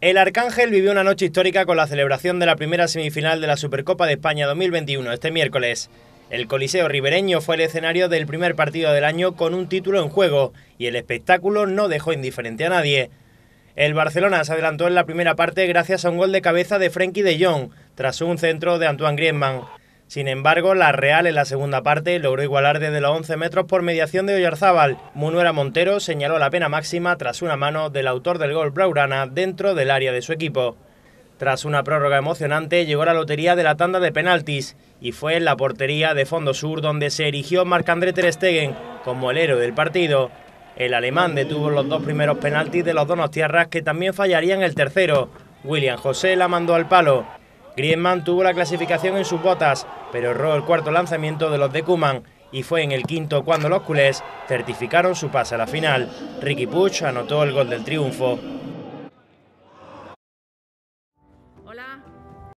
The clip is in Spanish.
El Arcángel vivió una noche histórica con la celebración de la primera semifinal de la Supercopa de España 2021 este miércoles. El Coliseo ribereño fue el escenario del primer partido del año con un título en juego y el espectáculo no dejó indiferente a nadie. El Barcelona se adelantó en la primera parte gracias a un gol de cabeza de Frenkie de Jong tras un centro de Antoine Griezmann. Sin embargo, la Real en la segunda parte logró igualar desde los 11 metros por mediación de Oyarzábal. Munuera Montero señaló la pena máxima tras una mano del autor del gol Blaurana dentro del área de su equipo. Tras una prórroga emocionante llegó la lotería de la tanda de penaltis y fue en la portería de fondo sur donde se erigió Marc-André Ter Stegen como el héroe del partido. El alemán detuvo los dos primeros penaltis de los donos tierras que también fallarían el tercero. William José la mandó al palo. Griezmann tuvo la clasificación en sus botas, pero erró el cuarto lanzamiento de los de Kuman y fue en el quinto cuando los culés certificaron su pase a la final. Ricky Puch anotó el gol del triunfo.